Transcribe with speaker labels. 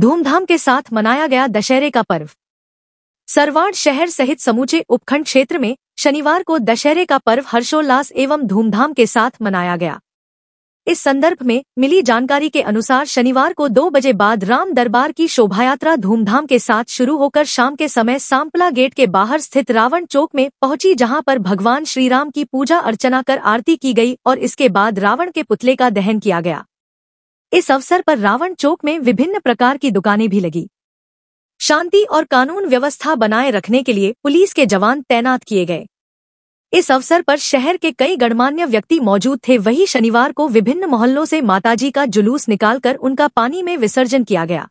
Speaker 1: धूमधाम के साथ मनाया गया दशहरे का पर्व सरवाड़ शहर सहित समूचे उपखंड क्षेत्र में शनिवार को दशहरे का पर्व हर्षोल्लास एवं धूमधाम के साथ मनाया गया इस संदर्भ में मिली जानकारी के अनुसार शनिवार को दो बजे बाद राम दरबार की शोभायात्रा धूमधाम के साथ शुरू होकर शाम के समय सांपला गेट के बाहर स्थित रावण चौक में पहुंची जहां पर भगवान श्रीराम की पूजा अर्चना कर आरती की गई और इसके बाद रावण के पुतले का दहन किया गया इस अवसर पर रावण चौक में विभिन्न प्रकार की दुकानें भी लगी शांति और कानून व्यवस्था बनाए रखने के लिए पुलिस के जवान तैनात किए गए इस अवसर पर शहर के कई गणमान्य व्यक्ति मौजूद थे वही शनिवार को विभिन्न मोहल्लों से माताजी का जुलूस निकालकर उनका पानी में विसर्जन किया गया